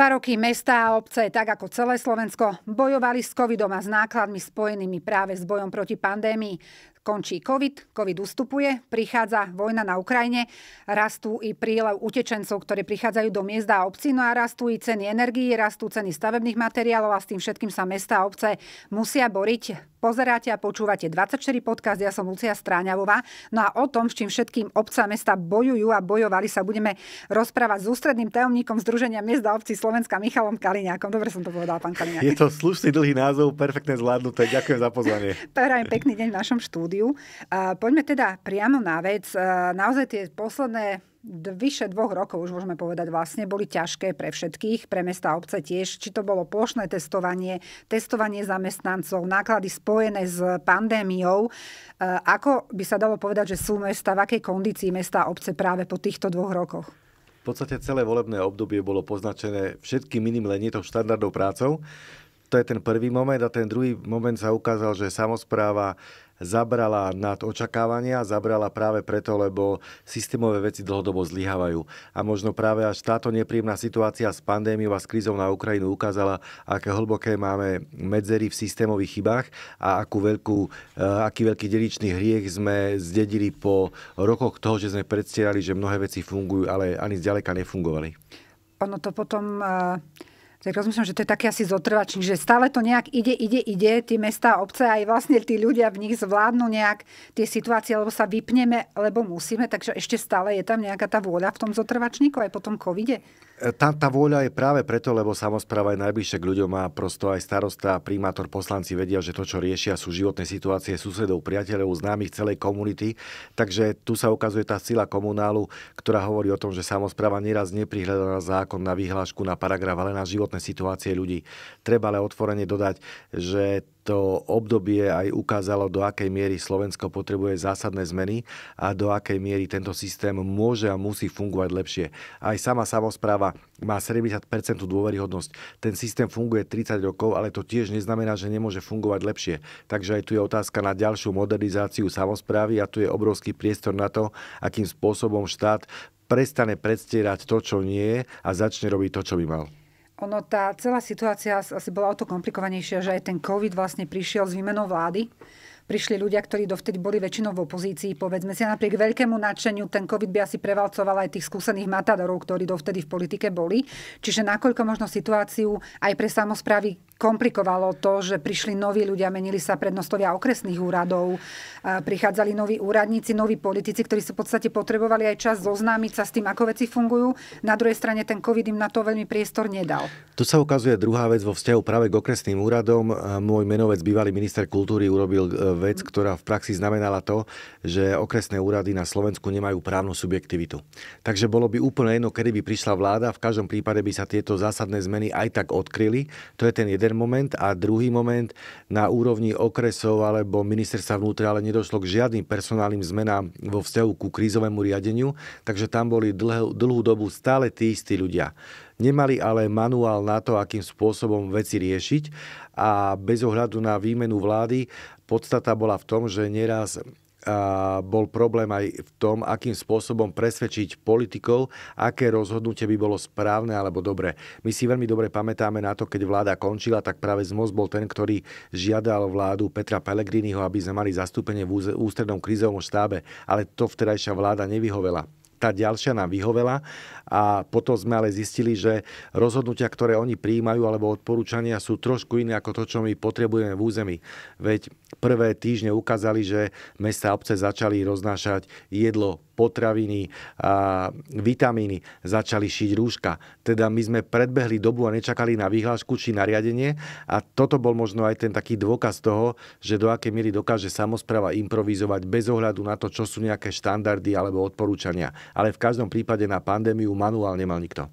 Dva roky mesta a obce, tak ako celé Slovensko, bojovali s covidom a s nákladmi spojenými práve s bojom proti pandémii. Končí covid, covid ustupuje, prichádza vojna na Ukrajine, rastú i prílev utečencov, ktorí prichádzajú do miesta a obcí, no a rastú i ceny energií, rastú ceny stavebných materiálov a s tým všetkým sa mesta a obce musia boriť. Pozeráte a počúvate 24 podcast, ja som Lucia Stráňavová. No a o tom, s čím všetkým obca mesta bojujú a bojovali sa budeme rozprávať s ústredným tajomníkom Združenia miest a obcí Slovenska Slovenska Michalom Kaliňákom. Dobre som to povedal, pán Kaliňák. Je to slušný dlhý názov, perfektne zvládnuté. Ďakujem za pozvanie. Prajem pekný deň v našom štúdiu. Poďme teda priamo na vec. Naozaj tie posledné vyše dvoch rokov, už môžeme povedať vlastne, boli ťažké pre všetkých, pre mesta a obce tiež. Či to bolo plošné testovanie, testovanie zamestnancov, náklady spojené s pandémiou. Ako by sa dalo povedať, že sú mesta, v akej kondícii mesta a obce práve po týchto dvoch rokoch? V podstate celé volebné obdobie bolo poznačené všetkým iným len nie to štandardnou prácou to je ten prvý moment a ten druhý moment sa ukázal, že samozpráva zabrala nad očakávania, zabrala práve preto, lebo systémové veci dlhodobo zlyhávajú. A možno práve až táto nepríjemná situácia s pandémiou a s krízou na Ukrajinu ukázala, aké hlboké máme medzery v systémových chybách a akú veľkú, eh, aký veľký deličný hriech sme zdedili po rokoch toho, že sme predstierali, že mnohé veci fungujú, ale ani zďaleka nefungovali. Ono to potom uh tak rozmýšľam, že to je taký asi zotrvačný, že stále to nejak ide, ide, ide, tie mesta, obce aj vlastne tí ľudia v nich zvládnu nejak tie situácie, lebo sa vypneme, lebo musíme, takže ešte stále je tam nejaká tá vôľa v tom zotrvačníku aj po tom covide tá, tá vôľa je práve preto, lebo samozpráva je najbližšie k ľuďom a prosto aj starosta, primátor, poslanci vedia, že to, čo riešia, sú životné situácie susedov, priateľov, známych celej komunity. Takže tu sa ukazuje tá sila komunálu, ktorá hovorí o tom, že samozpráva nieraz neprihľadá na zákon, na vyhlášku, na paragraf, ale na životné situácie ľudí. Treba ale otvorene dodať, že to obdobie aj ukázalo, do akej miery Slovensko potrebuje zásadné zmeny a do akej miery tento systém môže a musí fungovať lepšie. Aj sama samozpráva má 70% dôveryhodnosť. Ten systém funguje 30 rokov, ale to tiež neznamená, že nemôže fungovať lepšie. Takže aj tu je otázka na ďalšiu modernizáciu samozprávy a tu je obrovský priestor na to, akým spôsobom štát prestane predstierať to, čo nie je a začne robiť to, čo by mal. Ono tá celá situácia asi bola o to komplikovanejšia, že aj ten COVID vlastne prišiel s výmenou vlády prišli ľudia, ktorí dovtedy boli väčšinou v opozícii. Povedzme si, napriek veľkému nadšeniu ten COVID by asi prevalcoval aj tých skúsených matadorov, ktorí dovtedy v politike boli. Čiže nakoľko možno situáciu aj pre samozprávy komplikovalo to, že prišli noví ľudia, menili sa prednostovia okresných úradov, prichádzali noví úradníci, noví politici, ktorí sa v podstate potrebovali aj čas zoznámiť sa s tým, ako veci fungujú. Na druhej strane ten COVID im na to veľmi priestor nedal. Tu sa ukazuje druhá vec vo vzťahu práve k okresným úradom. Môj menovec, bývalý minister kultúry, urobil e, vec, ktorá v praxi znamenala to, že okresné úrady na Slovensku nemajú právnu subjektivitu. Takže bolo by úplne jedno, kedy by prišla vláda, v každom prípade by sa tieto zásadné zmeny aj tak odkryli. To je ten jeden moment. A druhý moment, na úrovni okresov alebo ministerstva vnútra ale nedošlo k žiadnym personálnym zmenám vo vzťahu ku krízovému riadeniu, takže tam boli dlhú, dlhú dobu stále tí istí ľudia. Nemali ale manuál na to, akým spôsobom veci riešiť a bez ohľadu na výmenu vlády podstata bola v tom, že neraz a bol problém aj v tom, akým spôsobom presvedčiť politikov, aké rozhodnutie by bolo správne alebo dobré. My si veľmi dobre pamätáme na to, keď vláda končila, tak práve ZMOS bol ten, ktorý žiadal vládu Petra Pelegriniho, aby sme mali zastúpenie v ústrednom krizovom štábe, ale to vtedajšia vláda nevyhovela tá ďalšia nám vyhovela a potom sme ale zistili, že rozhodnutia, ktoré oni prijímajú alebo odporúčania sú trošku iné ako to, čo my potrebujeme v území. Veď prvé týždne ukázali, že mesta a obce začali roznášať jedlo potraviny, a vitamíny, začali šiť rúška. Teda my sme predbehli dobu a nečakali na vyhlášku či nariadenie a toto bol možno aj ten taký dôkaz toho, že do akej miery dokáže samozpráva improvizovať bez ohľadu na to, čo sú nejaké štandardy alebo odporúčania. Ale v každom prípade na pandémiu manuál nemal nikto.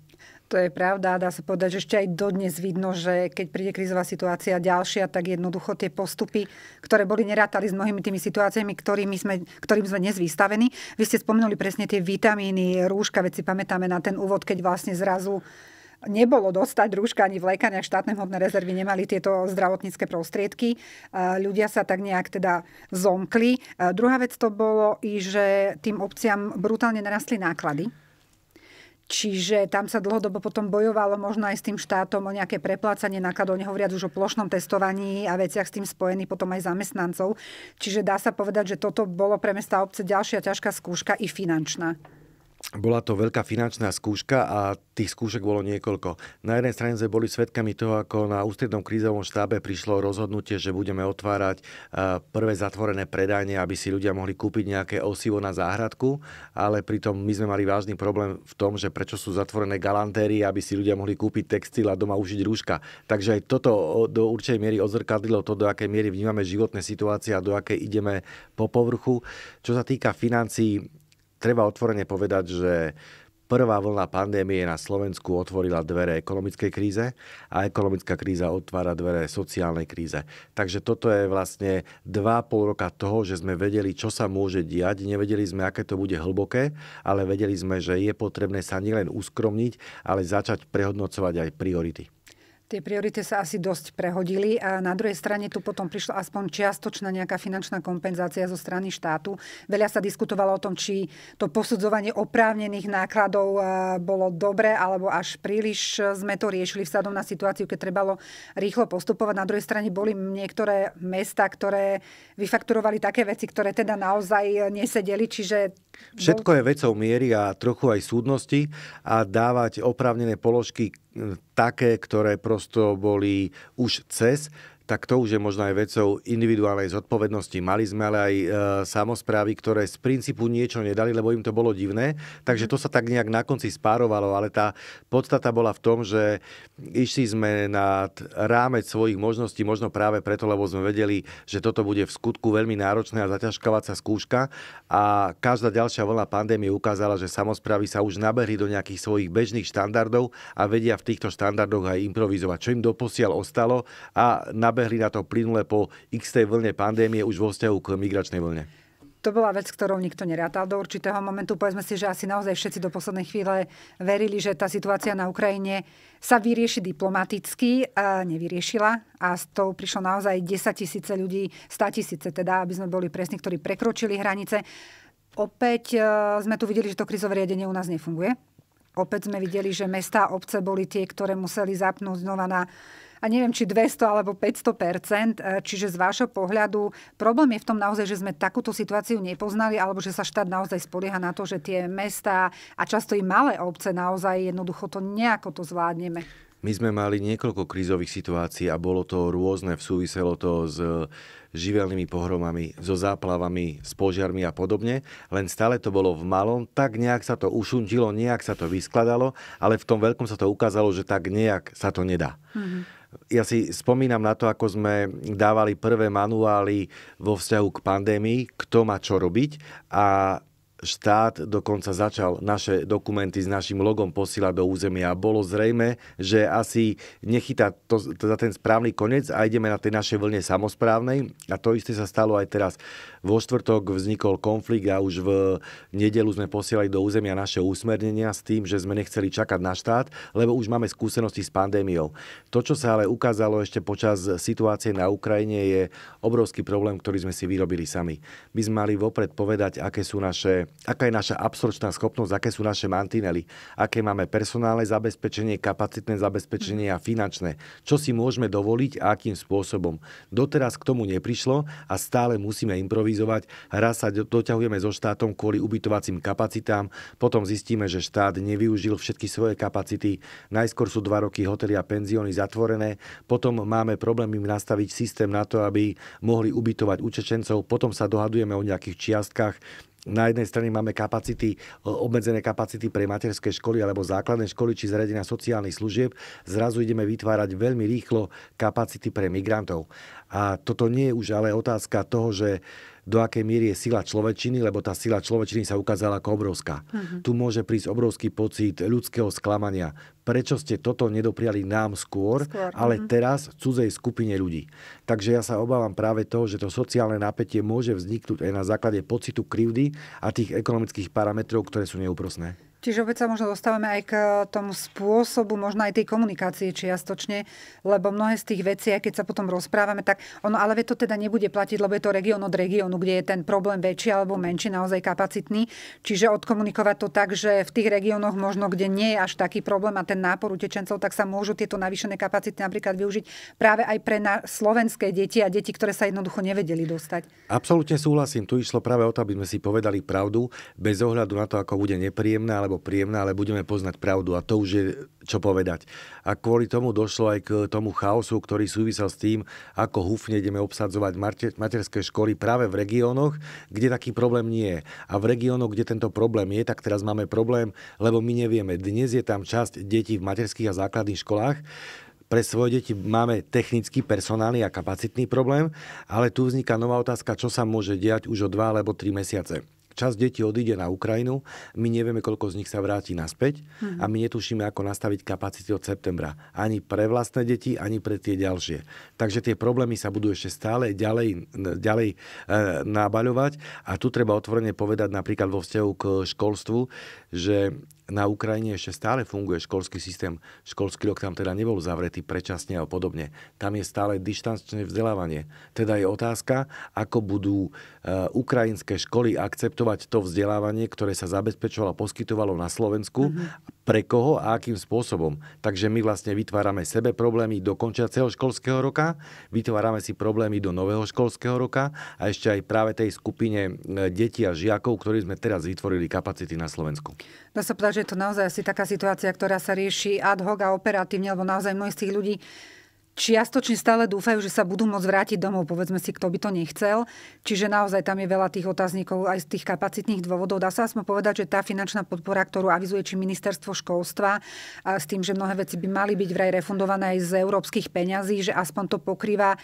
To je pravda, dá sa povedať, že ešte aj dodnes vidno, že keď príde krízová situácia ďalšia, tak jednoducho tie postupy, ktoré boli nerátali s mnohými tými situáciami, ktorými sme, ktorým sme dnes vystavení. Vy ste spomenuli presne tie vitamíny, rúška, veci pamätáme na ten úvod, keď vlastne zrazu nebolo dostať rúška ani v lekárniach štátne hodné rezervy, nemali tieto zdravotnícke prostriedky. Ľudia sa tak nejak teda zomkli. Druhá vec to bolo i, že tým obciam brutálne narastli náklady Čiže tam sa dlhodobo potom bojovalo možno aj s tým štátom o nejaké preplácanie nákladov, nehovoriac už o plošnom testovaní a veciach s tým spojených potom aj zamestnancov. Čiže dá sa povedať, že toto bolo pre mesta obce ďalšia ťažká skúška i finančná bola to veľká finančná skúška a tých skúšek bolo niekoľko. Na jednej strane sme boli svedkami toho, ako na ústrednom krízovom štábe prišlo rozhodnutie, že budeme otvárať e, prvé zatvorené predanie, aby si ľudia mohli kúpiť nejaké osivo na záhradku, ale pritom my sme mali vážny problém v tom, že prečo sú zatvorené galantérie, aby si ľudia mohli kúpiť textil a doma užiť rúška. Takže aj toto do určitej miery odzrkadlilo to, do akej miery vnímame životné situácie a do akej ideme po povrchu. Čo sa týka financií, treba otvorene povedať, že prvá vlna pandémie na Slovensku otvorila dvere ekonomickej kríze a ekonomická kríza otvára dvere sociálnej kríze. Takže toto je vlastne dva pol roka toho, že sme vedeli, čo sa môže diať. Nevedeli sme, aké to bude hlboké, ale vedeli sme, že je potrebné sa nielen uskromniť, ale začať prehodnocovať aj priority. Tie priority sa asi dosť prehodili a na druhej strane tu potom prišla aspoň čiastočná nejaká finančná kompenzácia zo strany štátu. Veľa sa diskutovalo o tom, či to posudzovanie oprávnených nákladov eh, bolo dobre alebo až príliš sme to riešili vzhľadom na situáciu, keď trebalo rýchlo postupovať. Na druhej strane boli niektoré mesta, ktoré vyfakturovali také veci, ktoré teda naozaj nesedeli, čiže Všetko je vecou miery a trochu aj súdnosti a dávať oprávnené položky také, ktoré prosto boli už cez tak to už je možno aj vecou individuálnej zodpovednosti. Mali sme ale aj e, samozprávy, ktoré z princípu niečo nedali, lebo im to bolo divné, takže to sa tak nejak na konci spárovalo, ale tá podstata bola v tom, že išli sme nad rámec svojich možností, možno práve preto, lebo sme vedeli, že toto bude v skutku veľmi náročná a zaťažkávacia skúška a každá ďalšia vlna pandémie ukázala, že samozprávy sa už nabehli do nejakých svojich bežných štandardov a vedia v týchto štandardoch aj improvizovať, čo im doposiaľ ostalo a na zabehli na to plynule po x vlne pandémie už vo vzťahu k migračnej vlne? to bola vec, ktorou nikto nerátal do určitého momentu. Povedzme si, že asi naozaj všetci do poslednej chvíle verili, že tá situácia na Ukrajine sa vyrieši diplomaticky. A e, nevyriešila a s tou prišlo naozaj 10 tisíce ľudí, 100 tisíce teda, aby sme boli presní, ktorí prekročili hranice. Opäť e, sme tu videli, že to krizové riadenie u nás nefunguje. Opäť sme videli, že mestá a obce boli tie, ktoré museli zapnúť znova na a neviem, či 200 alebo 500 e, Čiže z vášho pohľadu problém je v tom naozaj, že sme takúto situáciu nepoznali, alebo že sa štát naozaj spolieha na to, že tie mesta a často i malé obce naozaj jednoducho to nejako to zvládneme. My sme mali niekoľko krízových situácií a bolo to rôzne, súviselo to s živelnými pohromami, so záplavami, s požiarmi a podobne, len stále to bolo v malom, tak nejak sa to ušundilo, nejak sa to vyskladalo, ale v tom veľkom sa to ukázalo, že tak nejak sa to nedá. Mm-hmm ja si spomínam na to, ako sme dávali prvé manuály vo vzťahu k pandémii, kto má čo robiť a štát dokonca začal naše dokumenty s našim logom posílať do územia a bolo zrejme, že asi nechytá to, to za ten správny koniec a ideme na tej našej vlne samozprávnej a to isté sa stalo aj teraz. Vo štvrtok vznikol konflikt a už v nedelu sme posielali do územia naše úsmernenia s tým, že sme nechceli čakať na štát, lebo už máme skúsenosti s pandémiou. To, čo sa ale ukázalo ešte počas situácie na Ukrajine, je obrovský problém, ktorý sme si vyrobili sami. My sme mali vopred povedať, aké sú naše, aká je naša absorčná schopnosť, aké sú naše mantinely, aké máme personálne zabezpečenie, kapacitné zabezpečenie a finančné, čo si môžeme dovoliť a akým spôsobom. Doteraz k tomu neprišlo a stále musíme improvizovať improvizovať, raz sa doťahujeme so štátom kvôli ubytovacím kapacitám, potom zistíme, že štát nevyužil všetky svoje kapacity, najskôr sú dva roky hotely a penzióny zatvorené, potom máme im nastaviť systém na to, aby mohli ubytovať učečencov, potom sa dohadujeme o nejakých čiastkách, na jednej strane máme kapacity, e, obmedzené kapacity pre materské školy alebo základné školy či zariadenia sociálnych služieb, zrazu ideme vytvárať veľmi rýchlo kapacity pre migrantov. A toto nie je už ale otázka toho, že do akej miery je sila človečiny, lebo tá sila človečiny sa ukázala ako obrovská. Uh-huh. Tu môže prísť obrovský pocit ľudského sklamania. Prečo ste toto nedopriali nám skôr, skôr ale uh-huh. teraz cudzej skupine ľudí. Takže ja sa obávam práve toho, že to sociálne napätie môže vzniknúť aj na základe pocitu krivdy a tých ekonomických parametrov, ktoré sú neúprosné. Čiže opäť sa možno dostávame aj k e, tomu spôsobu, možno aj tej komunikácie čiastočne, lebo mnohé z tých vecí, aj keď sa potom rozprávame, tak ono, ale to teda nebude platiť, lebo je to región od regiónu, kde je ten problém väčší alebo menší, naozaj kapacitný. Čiže odkomunikovať to tak, že v tých regiónoch možno, kde nie je až taký problém a ten nápor utečencov, tak sa môžu tieto navýšené kapacity napríklad využiť práve aj pre na slovenské deti a deti, ktoré sa jednoducho nevedeli dostať. Absolútne súhlasím. Tu išlo práve o to, aby sme si povedali pravdu bez ohľadu na to, ako bude nepríjemné alebo alebo príjemná, ale budeme poznať pravdu a to už je čo povedať. A kvôli tomu došlo aj k tomu chaosu, ktorý súvisel s tým, ako húfne ideme obsadzovať materské školy práve v regiónoch, kde taký problém nie je. A v regiónoch, kde tento problém je, tak teraz máme problém, lebo my nevieme. Dnes je tam časť detí v materských a základných školách, pre svoje deti máme technický, personálny a kapacitný problém, ale tu vzniká nová otázka, čo sa môže diať už o 2 alebo 3 mesiace čas detí odíde na Ukrajinu, my nevieme, koľko z nich sa vráti naspäť mm-hmm. a my netušíme, ako nastaviť kapacity od septembra. Ani pre vlastné deti, ani pre tie ďalšie. Takže tie problémy sa budú ešte stále ďalej, ďalej e, nabaľovať a tu treba otvorene povedať napríklad vo vzťahu k školstvu, že na Ukrajine ešte stále funguje školský systém. Školský rok tam teda nebol zavretý predčasne a podobne. Tam je stále dištančné vzdelávanie. Teda je otázka, ako budú e, ukrajinské školy akceptovať to vzdelávanie, ktoré sa zabezpečovalo a poskytovalo na Slovensku mm-hmm pre koho a akým spôsobom. Takže my vlastne vytvárame sebe problémy do končiaceho školského roka, vytvárame si problémy do nového školského roka a ešte aj práve tej skupine e, detí a žiakov, ktorí sme teraz vytvorili kapacity na Slovensku. Dá sa povedať, že je to naozaj asi taká situácia, ktorá sa rieši ad hoc a operatívne, lebo naozaj mnohí z tých ľudí čiastočne stále dúfajú, že sa budú môcť vrátiť domov, povedzme si, kto by to nechcel. Čiže naozaj tam je veľa tých otáznikov aj z tých kapacitných dôvodov. Dá sa aspoň povedať, že tá finančná podpora, ktorú avizuje či ministerstvo školstva, a s tým, že mnohé veci by mali byť vraj refundované aj z európskych peňazí, že aspoň to pokrýva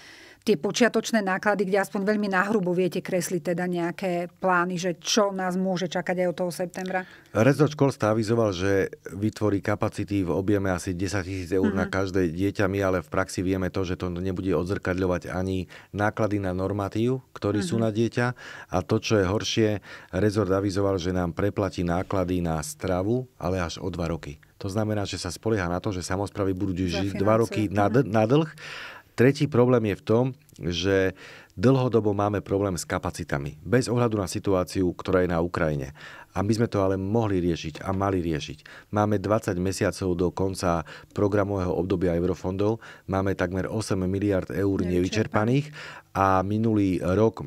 tie počiatočné náklady, kde aspoň veľmi nahrubo viete kresliť teda nejaké plány, že čo nás môže čakať aj od toho septembra? Rezort školstva avizoval, že vytvorí kapacity v objeme asi 10 tisíc eur mm-hmm. na mhm. každé dieťa. My ale v praxi vieme to, že to nebude odzrkadľovať ani náklady na normatív, ktorí mm-hmm. sú mhm. na dieťa. A to, čo je horšie, rezort avizoval, že nám preplatí náklady na stravu, ale až o dva roky. To znamená, že sa spolieha na to, že samozpravy budú žiť dva roky na, d- na dlh Tretí problém je v tom, že dlhodobo máme problém s kapacitami. Bez ohľadu na situáciu, ktorá je na Ukrajine. A my sme to ale mohli riešiť a mali riešiť. Máme 20 mesiacov do konca programového obdobia eurofondov. Máme takmer 8 miliard eur nevyčerpaných a minulý rok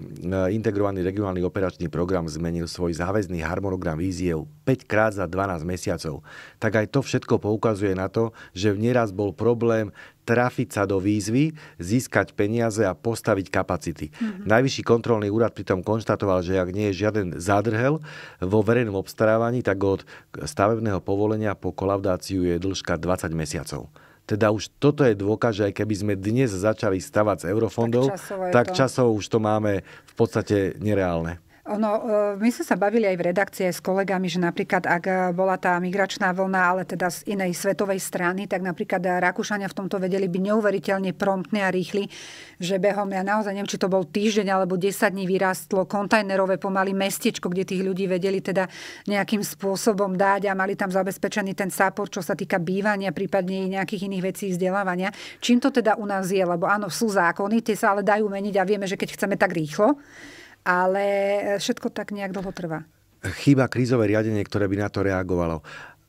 integrovaný regionálny operačný program zmenil svoj záväzný harmonogram víziev 5 krát za 12 mesiacov. Tak aj to všetko poukazuje na to, že v nieraz bol problém trafiť sa do výzvy, získať peniaze a postaviť kapacity. Mm-hmm. Najvyšší kontrolný úrad pritom konštatoval, že ak nie je žiaden zadrhel vo verejnom obstarávaní, tak od stavebného povolenia po kolaudáciu je dĺžka 20 mesiacov. Teda už toto je dôkaz, že aj keby sme dnes začali stavať z eurofondov, tak časovo, tak časovo už to máme v podstate nereálne. Ono, e, my sme sa bavili aj v redakcii aj s kolegami, že napríklad ak e, bola tá migračná vlna, ale teda z inej svetovej strany, tak napríklad e, Rakúšania v tomto vedeli by neuveriteľne promptní a rýchli, že behom, ja naozaj neviem, či to bol týždeň alebo 10 dní vyrástlo kontajnerové pomaly mestečko, kde tých ľudí vedeli teda nejakým spôsobom dať a mali tam zabezpečený ten sápor, čo sa týka bývania, prípadne nejakých iných vecí vzdelávania. Čím to teda u nás je? Lebo áno, sú zákony, tie sa ale dajú meniť a vieme, že keď chceme tak rýchlo, ale všetko tak nejak dlho trvá. Chýba krízové riadenie, ktoré by na to reagovalo.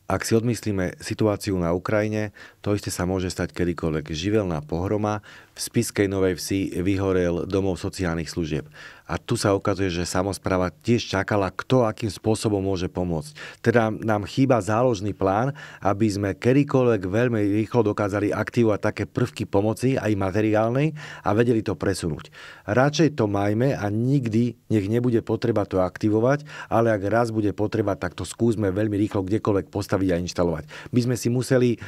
Ak si odmyslíme situáciu na Ukrajine, to isté sa môže stať kedykoľvek. Živelná pohroma, v Spiskej Novej Vsi vyhorel domov sociálnych služieb. A tu sa ukazuje, že samozpráva tiež čakala, kto akým spôsobom môže pomôcť. Teda nám chýba záložný plán, aby sme kedykoľvek veľmi rýchlo dokázali aktivovať také prvky pomoci, aj materiálnej, a vedeli to presunúť. Radšej to majme a nikdy nech nebude potreba to aktivovať, ale ak raz bude potreba, tak to skúsme veľmi rýchlo kdekoľvek postaviť a inštalovať. My sme si museli e,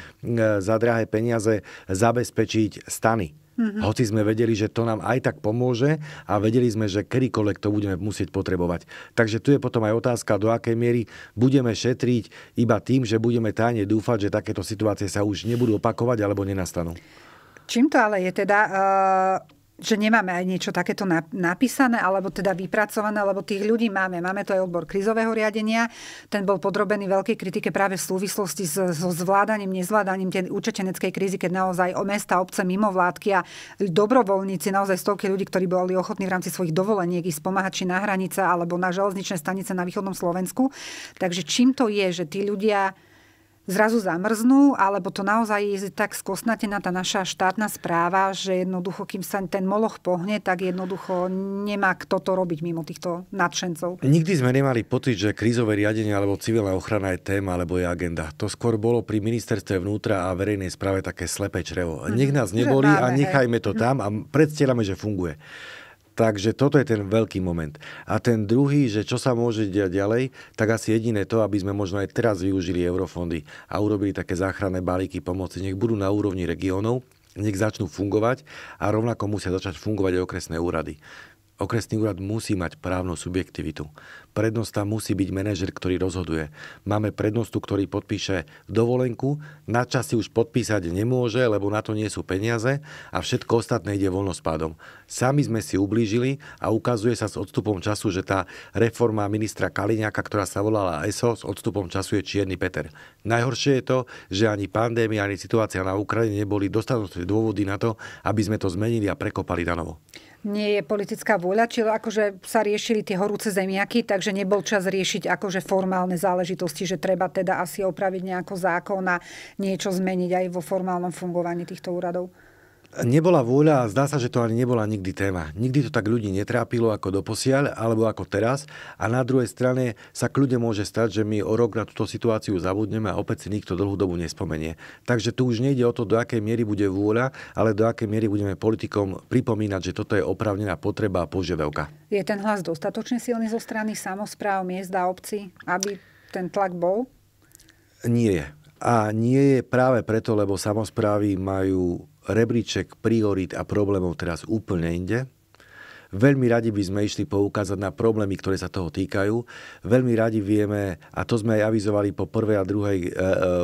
za drahé peniaze zabezpečiť stany Mm-hmm. Hoci sme vedeli, že to nám aj tak pomôže a vedeli sme, že kedykoľvek to budeme musieť potrebovať. Takže tu je potom aj otázka, do akej miery budeme šetriť iba tým, že budeme tajne dúfať, že takéto situácie sa už nebudú opakovať alebo nenastanú. Čím to ale je teda... Uh že nemáme aj niečo takéto napísané, alebo teda vypracované, lebo tých ľudí máme. Máme to aj odbor krizového riadenia. Ten bol podrobený veľkej kritike práve v súvislosti so zvládaním, nezvládaním tej účečeneckej krízy, keď naozaj o mesta, obce, mimovládky a dobrovoľníci, naozaj stovky ľudí, ktorí boli ochotní v rámci svojich dovoleniek ísť pomáhať či na hranice alebo na železničné stanice na východnom Slovensku. Takže čím to je, že tí ľudia zrazu zamrznú, alebo to naozaj je tak skosnatená tá naša štátna správa, že jednoducho, kým sa ten moloch pohne, tak jednoducho nemá kto to robiť mimo týchto nadšencov. Nikdy sme nemali pocit, že krízové riadenie alebo civilná ochrana je téma alebo je agenda. To skôr bolo pri ministerstve vnútra a verejnej správe také slepé črevo. Mm-hmm. Nech mhm. nás neboli a nechajme to tam a predstierame, že funguje. Takže toto je ten veľký moment. A ten druhý, že čo sa môže diať ďalej, tak asi jediné to, aby sme možno aj teraz využili eurofondy a urobili také záchranné balíky pomoci. Nech budú na úrovni regiónov, nech začnú fungovať a rovnako musia začať fungovať aj okresné úrady. Okresný úrad musí mať právnu subjektivitu. Prednosta musí byť manažer, ktorý rozhoduje. Máme prednostu, ktorý podpíše dovolenku, na čas si už podpísať nemôže, lebo na to nie sú peniaze a všetko ostatné ide voľnospádom. Sami sme si ublížili a ukazuje sa s odstupom času, že tá reforma ministra Kaliňáka, ktorá sa volala ESO, s odstupom času je Čierny Peter. Najhoršie je to, že ani pandémia, ani situácia na Ukrajine neboli dostatočné dôvody na to, aby sme to zmenili a prekopali na novo nie je politická vôľa, čiže akože sa riešili tie horúce zemiaky, takže nebol čas riešiť akože formálne záležitosti, že treba teda asi opraviť nejako zákon a niečo zmeniť aj vo formálnom fungovaní týchto úradov. Nebola vôľa a zdá sa, že to ani nebola nikdy téma. Nikdy to tak ľudí netrápilo ako doposiaľ alebo ako teraz a na druhej strane sa kľude môže stať, že my o rok na túto situáciu zabudneme a opäť si nikto dlhú dobu nespomenie. Takže tu už nejde o to, do akej miery bude vôľa, ale do akej miery budeme politikom pripomínať, že toto je opravnená potreba a požiadavka. Je ten hlas dostatočne silný zo strany samozpráv, miest a obcí, aby ten tlak bol? Nie je. A nie je práve preto, lebo samozprávy majú rebríček priorit a problémov teraz úplne inde Veľmi radi by sme išli poukázať na problémy, ktoré sa toho týkajú. Veľmi radi vieme, a to sme aj avizovali po prvej a druhej e, e,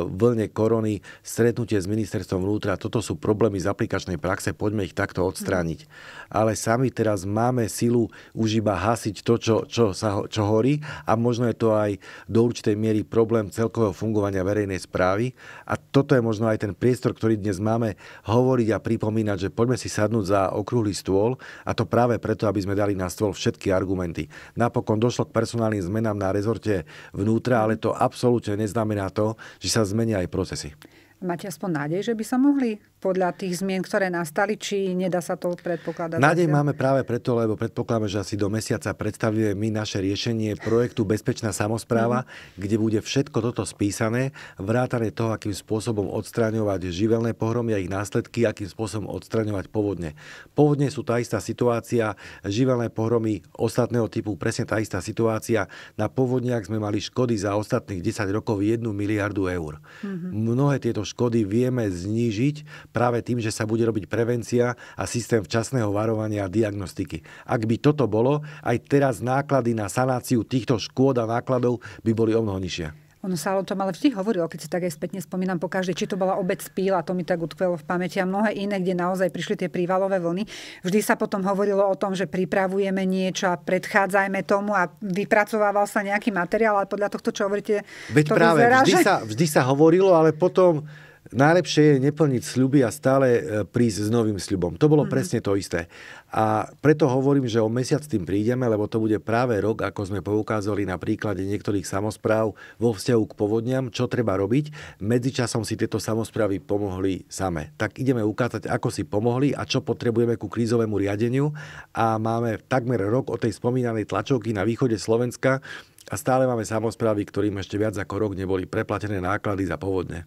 vlne korony, stretnutie s ministerstvom vnútra, toto sú problémy z aplikačnej praxe, poďme ich takto odstrániť. Ale sami teraz máme silu už iba hasiť to, čo, čo, sa, čo horí a možno je to aj do určitej miery problém celkového fungovania verejnej správy. A toto je možno aj ten priestor, ktorý dnes máme hovoriť a pripomínať, že poďme si sadnúť za okrúhly stôl a to práve preto, preto, aby sme dali na stôl všetky argumenty. Napokon došlo k personálnym zmenám na rezorte vnútra, ale to absolútne neznamená to, že sa zmenia aj procesy. Máte aspoň nádej, že by sa mohli podľa tých zmien, ktoré nastali, či nedá sa to predpokladať? Nádej máme práve preto, lebo predpokladáme, že asi do mesiaca predstavíme my naše riešenie projektu Bezpečná samozpráva, mm. kde bude všetko toto spísané, vrátane toho, akým spôsobom odstraňovať živelné pohromy a ich následky, akým spôsobom odstraňovať povodne. Povodne sú tá istá situácia, živelné pohromy ostatného typu, presne tá istá situácia. Na povodniach sme mali škody za ostatných 10 rokov 1 miliardu eur. Mm-hmm. Mnohé tieto škody vieme znížiť práve tým, že sa bude robiť prevencia a systém včasného varovania a diagnostiky. Ak by toto bolo, aj teraz náklady na sanáciu týchto škôd a nákladov by boli o mnoho nižšie. Ono sa o tom ale vždy hovorilo, keď si tak aj spätne spomínam po každej, či to bola obec Píla, to mi tak utkvelo v pamäti a mnohé iné, kde naozaj prišli tie prívalové vlny. Vždy sa potom hovorilo o tom, že pripravujeme niečo a predchádzajme tomu a vypracovával sa nejaký materiál, ale podľa tohto, čo hovoríte, Veď to práve, vyzerá, vždy, že... sa, vždy sa hovorilo, ale potom Najlepšie je neplniť sľuby a stále e, prísť s novým sľubom. To bolo mm-hmm. presne to isté. A preto hovorím, že o mesiac tým prídeme, lebo to bude práve rok, ako sme poukázali na príklade niektorých samozpráv vo vzťahu k povodniam, čo treba robiť. Medzičasom si tieto samozprávy pomohli same. Tak ideme ukázať, ako si pomohli a čo potrebujeme ku krízovému riadeniu. A máme takmer rok od tej spomínanej tlačovky na východe Slovenska a stále máme samozprávy, ktorým ešte viac ako rok neboli preplatené náklady za povodne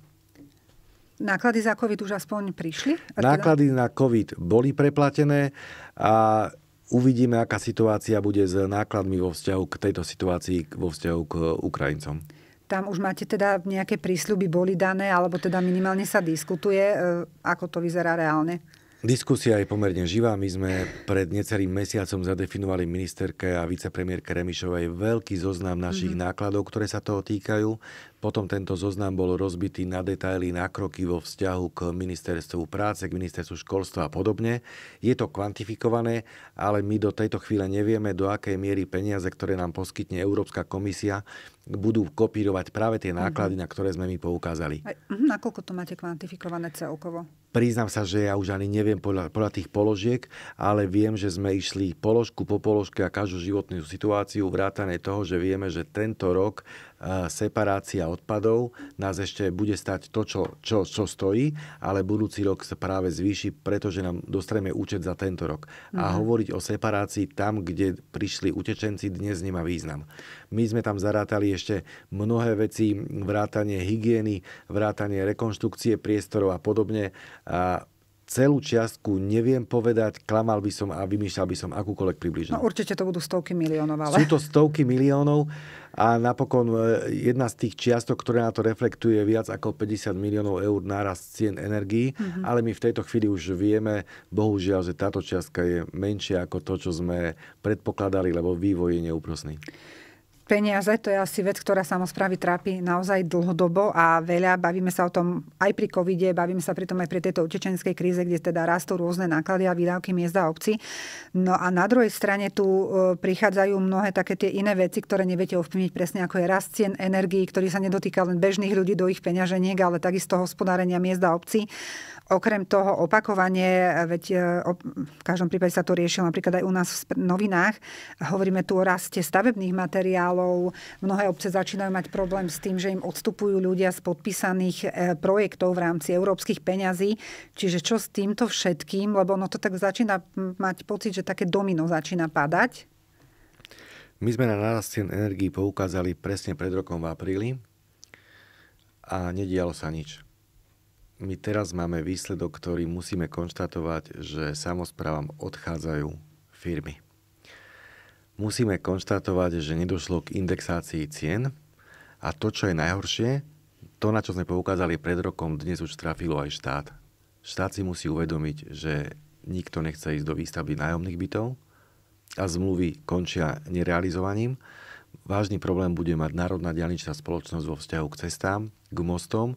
náklady za COVID už aspoň prišli? Teda... Náklady na COVID boli preplatené a uvidíme, aká situácia bude s nákladmi vo vzťahu k tejto situácii, vo vzťahu k Ukrajincom. Tam už máte teda nejaké prísľuby, boli dané, alebo teda minimálne sa diskutuje, e, ako to vyzerá reálne? Diskusia je pomerne živá. My sme pred necerým mesiacom zadefinovali ministerke a vicepremiérke Remišovej veľký zoznam našich mm-hmm. nákladov, ktoré sa toho týkajú. Potom tento zoznam bol rozbitý na detaily, na kroky vo vzťahu k ministerstvu práce, k ministerstvu školstva a podobne. Je to kvantifikované, ale my do tejto chvíle nevieme, do akej miery peniaze, ktoré nám poskytne Európska komisia, budú kopírovať práve tie náklady, mm-hmm. na ktoré sme my poukázali. Nakoľko mhm, to máte kvantifikované celkovo? Priznám sa, že ja už ani neviem podľa, podľa tých položiek, ale viem, že sme išli položku po položke a každú životnú situáciu vrátane toho, že vieme, že tento rok separácia odpadov nás ešte bude stať to, čo, čo, čo stojí, ale budúci rok sa práve zvýši, pretože nám dostrieme účet za tento rok. Mhm. A hovoriť o separácii tam, kde prišli utečenci, dnes nemá význam. My sme tam zarátali ešte mnohé veci, vrátanie hygieny, vrátanie rekonštrukcie priestorov a podobne. A celú čiastku neviem povedať, klamal by som a vymýšľal by som akúkoľvek približnú. No určite to budú stovky miliónov, ale... Sú to stovky miliónov a napokon e, jedna z tých čiastok, ktoré na to reflektuje viac ako 50 miliónov eur nárast cien energii, mm-hmm. ale my v tejto chvíli už vieme, bohužiaľ, že táto čiastka je menšia ako to, čo sme predpokladali, lebo vývoj je neúprosný. Peniaze to je asi vec, ktorá samozprávy trápi naozaj dlhodobo a veľa. Bavíme sa o tom aj pri covide, bavíme sa pritom aj pri tejto utečenskej kríze, kde teda rastú rôzne náklady a výdavky miest a obci. No a na druhej strane tu e, prichádzajú mnohé také tie iné veci, ktoré neviete ovplyvniť presne, ako je rast cien energií, ktorý sa nedotýka len bežných ľudí do ich peňaženiek, ale takisto hospodárenia miest a obcí. Okrem toho opakovanie, eh, veď eh, v každom prípade sa to riešilo napríklad aj u nás v novinách, hovoríme tu o raste stavebných materiálov, mnohé obce začínajú mať problém s tým, že im odstupujú ľudia z podpísaných eh, projektov v rámci európskych peňazí. Čiže čo s týmto všetkým, lebo ono to tak začína mať pocit, že také domino začína padať. My sme na narast cien energií poukázali presne pred rokom v apríli a nedialo sa nič my teraz máme výsledok, ktorý musíme konštatovať, že samozprávam odchádzajú firmy. Musíme konštatovať, že nedošlo k indexácii cien a to, čo je najhoršie, to, na čo sme poukázali pred rokom, dnes už trafilo aj štát. Štát si musí uvedomiť, že nikto nechce ísť do výstavby nájomných bytov a zmluvy končia nerealizovaním. Vážny problém bude mať Národná dialničná spoločnosť vo vzťahu k cestám, k mostom,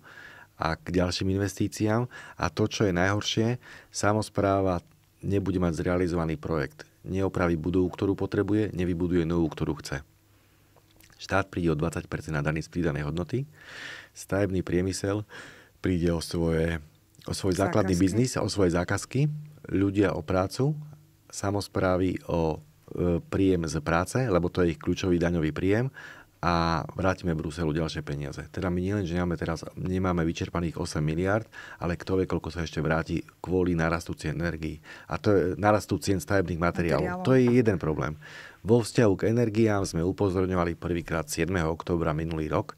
a k ďalším investíciám. A to, čo je najhoršie, samozpráva nebude mať zrealizovaný projekt. Neopraví budovu, ktorú potrebuje, nevybuduje novú, ktorú chce. Štát príde o 20% na daní z pridanej hodnoty, stavebný priemysel príde o, svoje, o svoj zákazky. základný biznis, o svoje zákazky, ľudia o prácu, samozprávy o e, príjem z práce, lebo to je ich kľúčový daňový príjem a vrátime Bruselu ďalšie peniaze. Teda my nielen, že nemáme teraz nemáme vyčerpaných 8 miliard, ale kto vie, koľko sa ešte vráti kvôli narastu cien A to je narastu cien stavebných materiálov. materiálov. To je jeden problém. Vo vzťahu k energiám sme upozorňovali prvýkrát 7. oktobra minulý rok.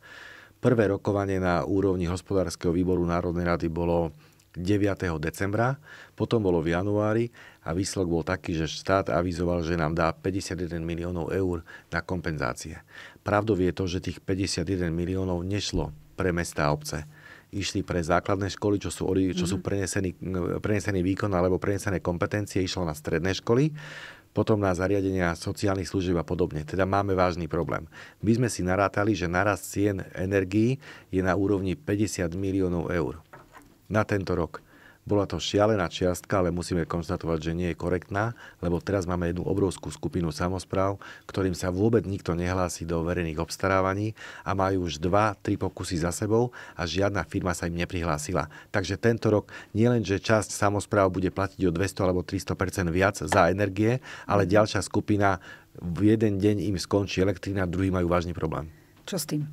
Prvé rokovanie na úrovni hospodárskeho výboru Národnej rady bolo 9. decembra, potom bolo v januári a výsledok bol taký, že štát avizoval, že nám dá 51 miliónov eur na kompenzácie. Pravdou je to, že tých 51 miliónov nešlo pre mesta a obce. Išli pre základné školy, čo sú, čo sú mhm. prenesený, prenesený výkon alebo prenesené kompetencie, išlo na stredné školy potom na zariadenia sociálnych služieb a podobne. Teda máme vážny problém. My sme si narátali, že narast cien energií je na úrovni 50 miliónov eur na tento rok. Bola to šialená čiastka, ale musíme konštatovať, že nie je korektná, lebo teraz máme jednu obrovskú skupinu samozpráv, ktorým sa vôbec nikto nehlási do verejných obstarávaní a majú už 2-3 pokusy za sebou a žiadna firma sa im neprihlásila. Takže tento rok nielen, že časť samozpráv bude platiť o 200 alebo 300 viac za energie, ale ďalšia skupina v jeden deň im skončí elektrina, druhý majú vážny problém. Čo s tým?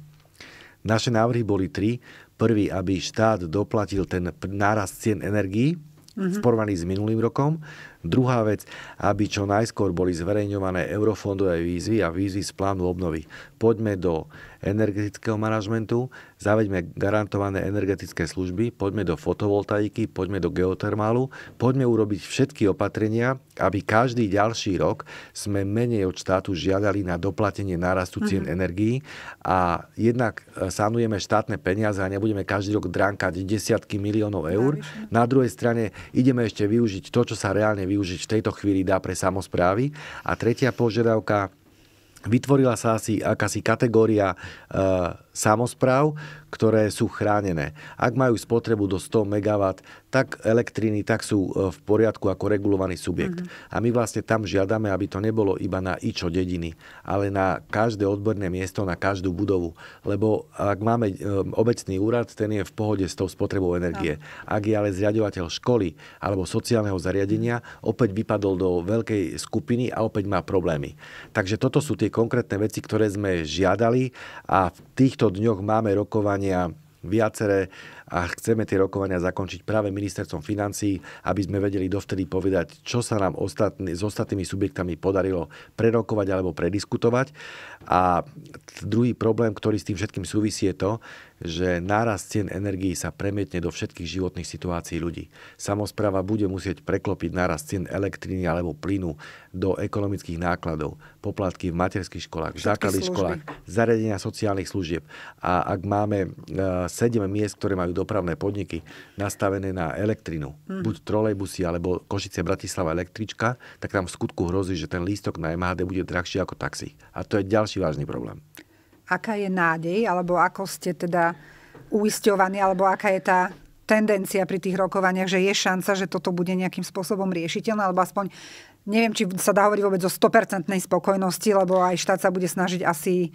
Naše návrhy boli tri. Prvý, aby štát doplatil ten nárast cien energií mm-hmm. v porovnaní s minulým rokom. Druhá vec, aby čo najskôr boli zverejňované eurofondové výzvy a výzvy z plánu obnovy. Poďme do energetického manažmentu, zaveďme garantované energetické služby, poďme do fotovoltaiky, poďme do geotermálu, poďme urobiť všetky opatrenia, aby každý ďalší rok sme menej od štátu žiadali na doplatenie nárastu cien mm-hmm. energií a jednak e, sanujeme štátne peniaze a nebudeme každý rok dránkať desiatky miliónov eur. Na druhej strane ideme ešte využiť to, čo sa reálne využiť v tejto chvíli dá pre samozprávy. A tretia požiadavka, vytvorila sa asi akási kategória eh, samozpráv, ktoré sú chránené. Ak majú spotrebu do 100 MW, tak elektriny, tak sú e, v poriadku ako regulovaný subjekt. Mm-hmm. A my vlastne tam žiadame, aby to nebolo iba na ičo dediny, ale na každé odborné miesto, na každú budovu. Lebo ak máme e, obecný úrad, ten je v pohode s tou spotrebou energie. Ak je ale zriadovateľ školy alebo sociálneho zariadenia, opäť vypadol do veľkej skupiny a opäť má problémy. Takže toto sú tie konkrétne veci, ktoré sme žiadali a v týchto týchto dňoch máme rokovania viaceré a chceme tie rokovania zakončiť práve ministercom financií, aby sme vedeli dovtedy povedať, čo sa nám ostatný, s ostatnými subjektami podarilo prerokovať alebo prediskutovať. A druhý problém, ktorý s tým všetkým súvisí, je to, že nárast cien energií sa premietne do všetkých životných situácií ľudí. Samozpráva bude musieť preklopiť nárast cien elektriny alebo plynu do ekonomických nákladov, poplatky v materských školách, v základných školách, zariadenia sociálnych služieb. A ak máme 7 e, miest, ktoré majú dopravné podniky nastavené na elektrinu, mm. buď trolejbusy alebo Košice Bratislava električka, tak tam v skutku hrozí, že ten lístok na MHD bude drahší ako taxi. A to je ďalší vážny problém. Aká je nádej, alebo ako ste teda uisťovaní, alebo aká je tá tendencia pri tých rokovaniach, že je šanca, že toto bude nejakým spôsobom riešiteľné, alebo aspoň Neviem, či sa dá hovoriť vôbec o 100% spokojnosti, lebo aj štát sa bude snažiť asi...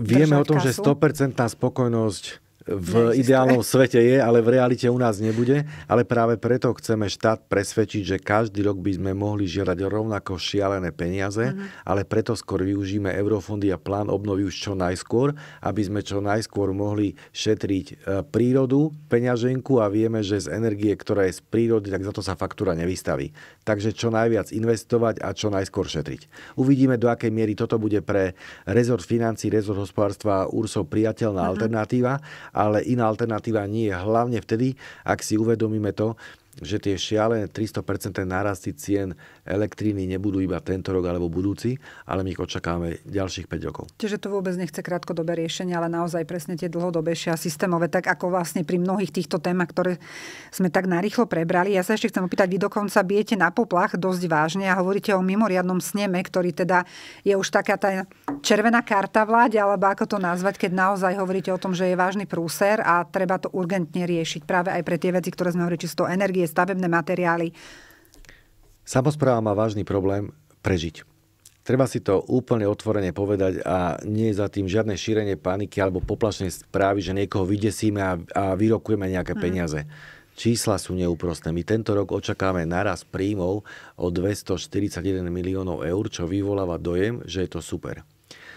Vieme o tom, kasu. že 100% spokojnosť v ideálnom svete je, ale v realite u nás nebude. Ale práve preto chceme štát presvedčiť, že každý rok by sme mohli žiadať rovnako šialené peniaze, mm-hmm. ale preto skôr využíme eurofondy a plán obnovy už čo najskôr, aby sme čo najskôr mohli šetriť e, prírodu, peňaženku a vieme, že z energie, ktorá je z prírody, tak za to sa faktúra nevystaví. Takže čo najviac investovať a čo najskôr šetriť. Uvidíme, do akej miery toto bude pre rezort financí, rezort hospodárstva URSO priateľná mm-hmm. alternatíva ale iná alternatíva nie. je Hlavne vtedy, ak si uvedomíme to, že tie šialené 300% nárasty cien elektriny nebudú iba tento rok alebo budúci, ale my ich očakávame ďalších 5 rokov. Čiže to vôbec nechce krátkodobé riešenie, ale naozaj presne tie dlhodobejšie a systémové, tak ako vlastne pri mnohých týchto témach, ktoré sme tak narýchlo prebrali. Ja sa ešte chcem opýtať, vy dokonca biete na poplach dosť vážne a hovoríte o mimoriadnom sneme, ktorý teda je už taká tá červená karta vláde, alebo ako to nazvať, keď naozaj hovoríte o tom, že je vážny prúser a treba to urgentne riešiť práve aj pre tie veci, ktoré sme hovorili, čisto energie, tie stavebné materiály. Samozpráva má vážny problém prežiť. Treba si to úplne otvorene povedať a nie je za tým žiadne šírenie paniky alebo poplašnej správy, že niekoho vydesíme a, a vyrokujeme nejaké mhm. peniaze. Čísla sú neúprostné. My tento rok očakáme naraz príjmov o 241 miliónov eur, čo vyvoláva dojem, že je to super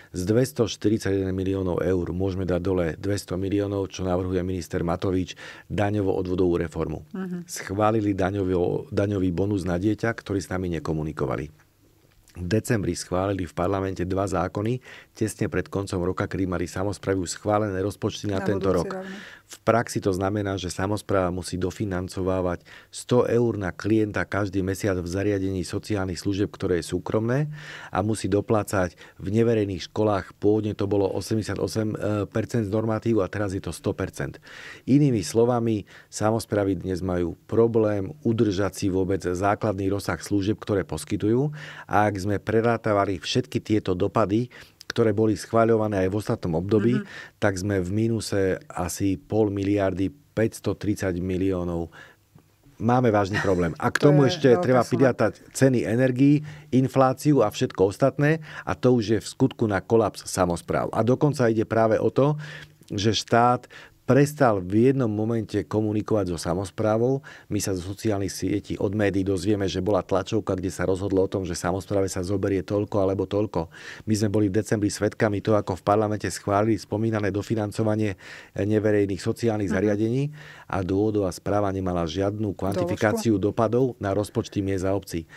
z 241 miliónov eur môžeme dať dole 200 miliónov, čo navrhuje minister Matovič, daňovo odvodovú reformu. Uh-huh. Schválili daňový, daňový bonus na dieťa, ktorý s nami nekomunikovali. V decembri schválili v parlamente dva zákony, tesne pred koncom roka, kedy mali samozpravy schválené rozpočty na, na tento rok. Rovne. No. V praxi to znamená, že samozpráva musí dofinancovávať 100 eur na klienta každý mesiac v zariadení sociálnych služieb, ktoré je súkromné a musí doplácať v neverejných školách. Pôvodne to bolo 88% e, z normatívu a teraz je to 100%. Inými slovami, samozprávy dnes majú problém udržať si vôbec základný rozsah služieb, ktoré poskytujú a ak sme prerátavali všetky tieto dopady, ktoré boli schváľované aj v ostatnom období, mm-hmm. tak sme v mínuse asi pol miliardy 530 miliónov máme vážny problém. A k tomu je, ešte no, treba pridátať ceny energii, infláciu a všetko ostatné a to už je v skutku na kolaps samozpráv. A dokonca ide práve o to, že štát prestal v jednom momente komunikovať so samozprávou. My sa zo sociálnych sietí od médií dozvieme, že bola tlačovka, kde sa rozhodlo o tom, že samozpráve sa zoberie toľko alebo toľko. My sme boli v decembri svetkami to, ako v parlamente schválili spomínané dofinancovanie neverejných sociálnych mhm. zariadení a dôvodová správa nemala žiadnu kvantifikáciu dopadov na rozpočty miest a obcí.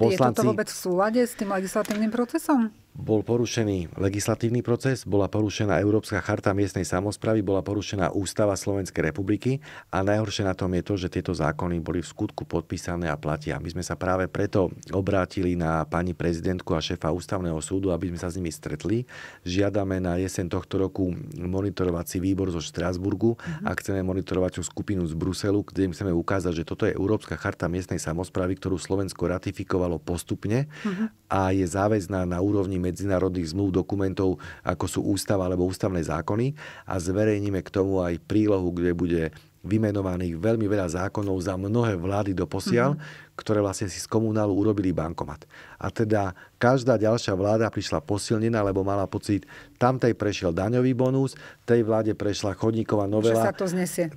Poslanci... Je to teda vôbec v súlade s tým legislatívnym procesom? bol porušený legislatívny proces, bola porušená Európska charta miestnej samozpravy, bola porušená Ústava Slovenskej republiky a najhoršie na tom je to, že tieto zákony boli v skutku podpísané a platia. My sme sa práve preto obrátili na pani prezidentku a šéfa Ústavného súdu, aby sme sa s nimi stretli. Žiadame na jeseň tohto roku monitorovací výbor zo Štrásburgu mm-hmm. a chceme monitorovať skupinu z Bruselu, kde im chceme ukázať, že toto je Európska charta miestnej samozpravy, ktorú Slovensko ratifikovalo postupne mm-hmm. a je záväzná na úrovni medzinárodných zmluv, dokumentov, ako sú ústava alebo ústavné zákony a zverejníme k tomu aj prílohu, kde bude vymenovaných veľmi veľa zákonov za mnohé vlády do posiaľ, mm-hmm. ktoré vlastne si z komunálu urobili bankomat. A teda každá ďalšia vláda prišla posilnená, lebo mala pocit, tamtej prešiel daňový bonus, tej vláde prešla chodníková novela a 30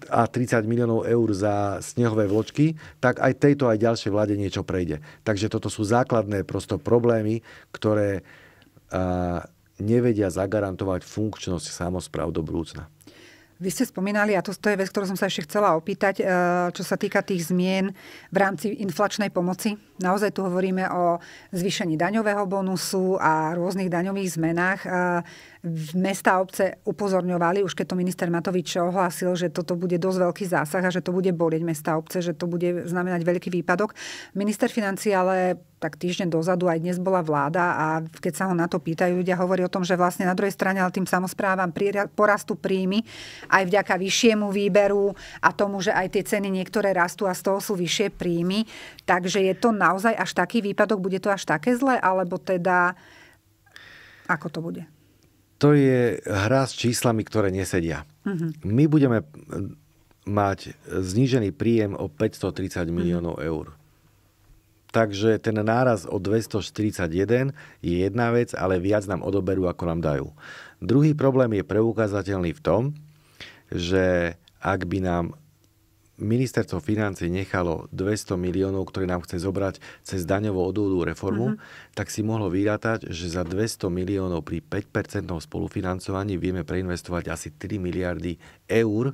miliónov eur za snehové vločky, tak aj tejto aj ďalšej vláde niečo prejde. Takže toto sú základné prosto problémy, ktoré nevedia zagarantovať funkčnosť samozpráv do budúcna. Vy ste spomínali, a to, to je vec, ktorú som sa ešte chcela opýtať, e, čo sa týka tých zmien v rámci inflačnej pomoci. Naozaj tu hovoríme o zvýšení daňového bonusu a rôznych daňových zmenách. E, v mesta a obce upozorňovali, už keď to minister Matovič ohlásil, že toto bude dosť veľký zásah a že to bude bolieť mesta a obce, že to bude znamenať veľký výpadok. Minister financí ale tak týždeň dozadu aj dnes bola vláda a keď sa ho na to pýtajú, ľudia hovorí o tom, že vlastne na druhej strane ale tým samozprávam porastu príjmy aj vďaka vyššiemu výberu a tomu, že aj tie ceny niektoré rastú a z toho sú vyššie príjmy. Takže je to naozaj až taký výpadok, bude to až také zle, alebo teda ako to bude? to je hra s číslami, ktoré nesedia. Uh-huh. My budeme eh, mať znížený príjem o 530 mhm. miliónov uh-huh. eur. Takže ten náraz o 241 je jedna vec, ale viac nám odoberú, ako nám dajú. Druhý problém je preukázateľný v tom, že ak by nám ministerstvo financí nechalo 200 miliónov, ktoré nám chce zobrať cez daňovú odvodovú reformu, uh-huh. tak si mohlo vyrátať, že za 200 miliónov pri 5% spolufinancovaní vieme preinvestovať asi 3 miliardy eur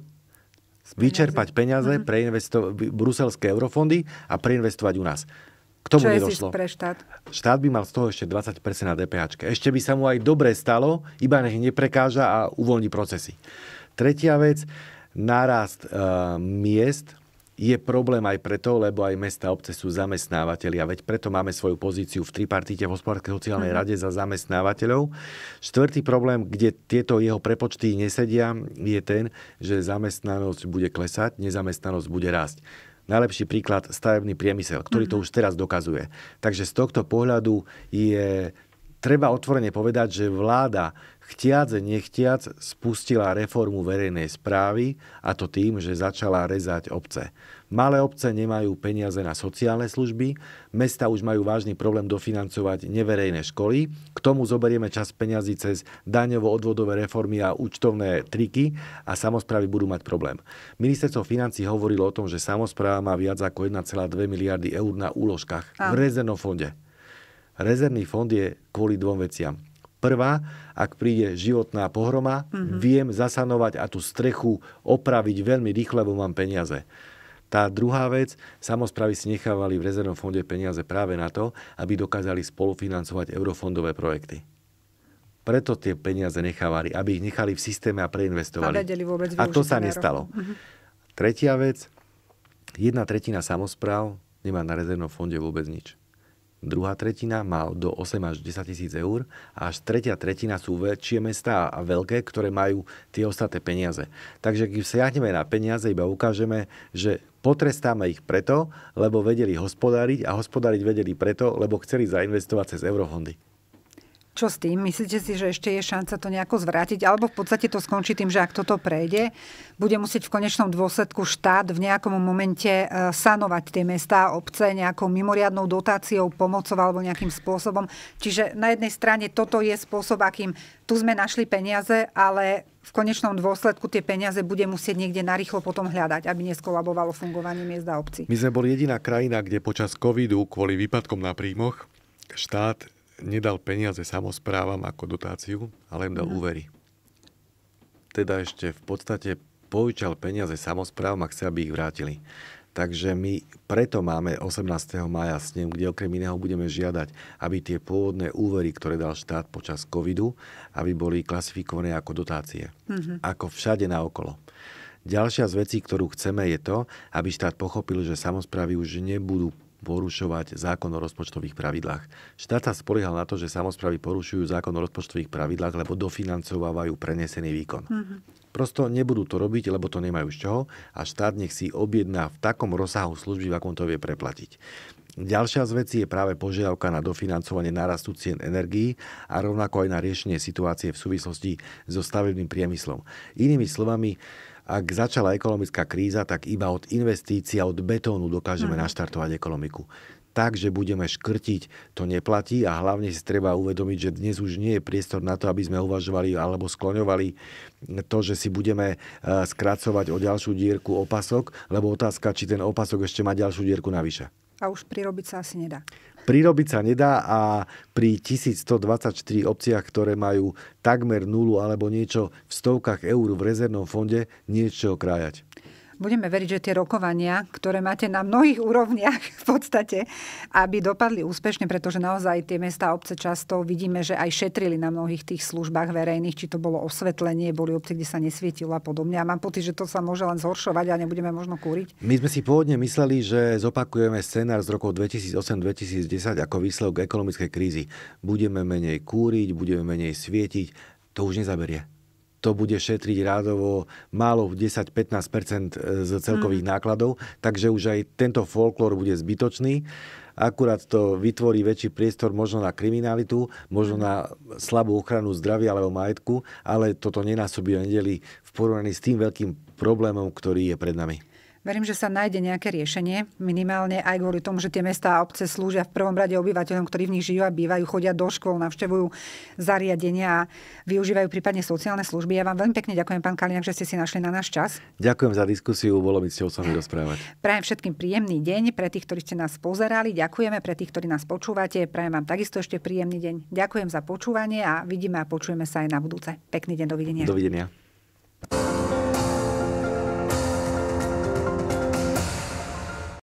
vyčerpať peniaze, mhm. preinvesto- bruselské eurofondy a preinvestovať u nás. K tomu Čo nedošlo. pre štát? Štát by mal z toho ešte 20% na DPH. Ešte by sa mu aj dobre stalo, iba nech neprekáža a uvoľní procesy. Tretia vec, nárast e, eh, miest je problém aj preto, lebo aj mesta a obce sú zamestnávateľi a veď preto máme svoju pozíciu v tripartite v hospodárskej sociálnej mhm. rade za zamestnávateľov. Štvrtý problém, kde tieto jeho prepočty nesedia, je ten, že zamestnanosť bude klesať, nezamestnanosť bude rásť. Najlepší príklad stavebný priemysel, ktorý to mhm. už teraz dokazuje. Takže z tohto pohľadu je treba otvorene povedať, že vláda chtiac nechtiac spustila reformu verejnej správy a to tým, že začala rezať obce. Malé obce nemajú peniaze na sociálne služby, mesta už majú vážny problém dofinancovať neverejné školy, k tomu zoberieme čas peniazy cez daňovo-odvodové reformy a účtovné triky a samozprávy budú mať problém. Ministerstvo financí hovorilo o tom, že samozpráva má viac ako 1,2 miliardy eur na úložkách v rezervnom fonde. Rezervný fond je kvôli dvom veciam. Prvá, ak príde životná pohroma, mm-hmm. viem zasanovať a tú strechu opraviť veľmi rýchle, lebo mám peniaze. Tá druhá vec, samozprávy si nechávali v rezervnom fonde peniaze práve na to, aby dokázali spolufinancovať eurofondové projekty. Preto tie peniaze nechávali, aby ich nechali v systéme a preinvestovali. A, vôbec a to sa nestalo. Mm-hmm. Tretia vec, jedna tretina samozpráv nemá na rezervnom fonde vôbec nič druhá tretina má do 8 až 10 tisíc eur a až tretia tretina sú väčšie mesta a veľké, ktoré majú tie ostatné peniaze. Takže keď siahneme na peniaze, iba ukážeme, že potrestáme ich preto, lebo vedeli hospodáriť a hospodáriť vedeli preto, lebo chceli zainvestovať cez eurofondy. Čo s tým? Myslíte si, že ešte je šanca to nejako zvrátiť? Alebo v podstate to skončí tým, že ak toto prejde, bude musieť v konečnom dôsledku štát v nejakom momente e, sanovať tie mestá a obce nejakou mimoriadnou dotáciou, pomocou alebo nejakým spôsobom. Čiže na jednej strane toto je spôsob, akým tu sme našli peniaze, ale v konečnom dôsledku tie peniaze bude musieť niekde narýchlo potom hľadať, aby neskolabovalo fungovanie miest a obcí. My sme boli jediná krajina, kde počas covidu kvôli výpadkom na príjmoch štát nedal peniaze samozprávam ako dotáciu, ale im dal mm. úvery. Teda ešte v podstate požičal peniaze samozprávam a chce, aby ich vrátili. Takže my preto máme 18. maja s ním, kde okrem iného budeme žiadať, aby tie pôvodné úvery, ktoré dal štát počas covidu, aby boli klasifikované ako dotácie. Mm-hmm. Ako všade okolo. Ďalšia z vecí, ktorú chceme, je to, aby štát pochopil, že samozprávy už nebudú porušovať zákon o rozpočtových pravidlách. Štát sa spoliehal na to, že samozprávy porušujú zákon o rozpočtových pravidlách, lebo dofinancovávajú prenesený výkon. Mm-hmm. Prosto nebudú to robiť, lebo to nemajú z čoho a štát nech si objedná v takom rozsahu služby, v akom to vie preplatiť. Ďalšia z vecí je práve požiadavka na dofinancovanie nárastu cien energií a rovnako aj na riešenie situácie v súvislosti so stavebným priemyslom. Inými slovami, ak začala ekonomická kríza, tak iba od a od betónu dokážeme mm. naštartovať ekonomiku tak, že budeme škrtiť, to neplatí a hlavne si treba uvedomiť, že dnes už nie je priestor na to, aby sme uvažovali alebo skloňovali to, že si budeme e, skracovať o ďalšiu dierku opasok, lebo otázka, či ten opasok ešte má ďalšiu dierku navyše a už prirobiť sa asi nedá. Prirobiť sa nedá a pri 1124 obciach, ktoré majú takmer nulu alebo niečo v stovkách eur v rezervnom fonde, niečo krájať budeme veriť, že tie rokovania, ktoré máte na mnohých úrovniach v podstate, aby dopadli úspešne, pretože naozaj tie mesta a obce často vidíme, že aj šetrili na mnohých tých službách verejných, či to bolo osvetlenie, boli obce, kde sa nesvietilo a podobne. A mám pocit, že to sa môže len zhoršovať a nebudeme možno kúriť. My sme si pôvodne mysleli, že zopakujeme scenár z rokov 2008-2010 ako výsledok ekonomickej krízy. Budeme menej kúriť, budeme menej svietiť. To už nezaberie to bude šetriť rádovo málo 10-15 e, z celkových mm. nákladov, takže už aj tento folklór bude zbytočný. Akurát to vytvorí väčší priestor možno na kriminalitu, možno mhm. na slabú ochranu zdravia alebo majetku, ale toto nenásobí nedeli v porovnaní s tým veľkým problémom, ktorý je pred nami. Verím, že sa nájde nejaké riešenie, minimálne aj kvôli tomu, že tie mestá a obce slúžia v prvom rade obyvateľom, ktorí v nich žijú a bývajú, chodia do škôl, navštevujú zariadenia a využívajú prípadne sociálne služby. Ja vám veľmi pekne ďakujem, pán Kalinak, že ste si našli na náš čas. Ďakujem za diskusiu, bolo by ste sa sami rozprávať. Prajem všetkým príjemný deň, pre tých, ktorí ste nás pozerali, ďakujeme, pre tých, ktorí nás počúvate, prajem vám takisto ešte príjemný deň. Ďakujem za počúvanie a vidíme a počujeme sa aj na budúce. Pekný deň, dovidenia. Dovidenia.